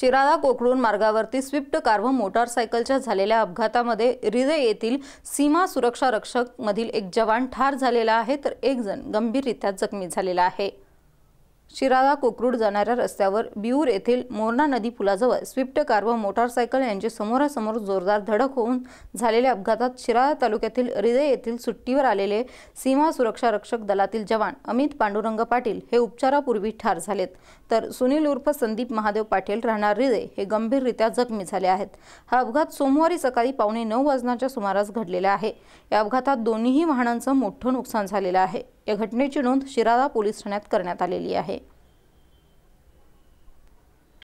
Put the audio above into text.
शिराळा कोकडून मार्गावरती Swift car व मोटारसायकलच्या झालेल्या अपघातामध्ये रिदे येथील सीमा सुरक्षा रक्षक मधील एक जवान ठार झालेला आहे तर एक जण गंभीररित्या जखमी झालेला आहे शिराळा कोकरूड जाणाऱ्या रस्त्यावर बिऊर येथील मोरणा नदी पुलाजवळ स्विफ्ट कार व मोटारसायकल यांचे समोरासमोर जोरदार धडक होऊन झालेल्या अपघातात शिराळा तालुक्यातील हृदय येथील सुट्टीवर आलेले सीमा सुरक्षा रक्षक दलातील जवान अमित पांडुरंग पाटील हे उपचारापूर्वी ठार झालेत तर सुनील उर्फ संदीप महादेव पाटील राहणार हृदय हे गंभीररित्या जखमी झाले आहेत हा अपघात सोमवारी सकाळी पावणे नऊ वाजण्याच्या सुमारास घडलेला आहे या अपघातात दोन्हीही वाहनांचं मोठं नुकसान झालेलं आहे या घटनेची नोंद शिरादा पोलीस ठाण्यात करण्यात आलेली आहे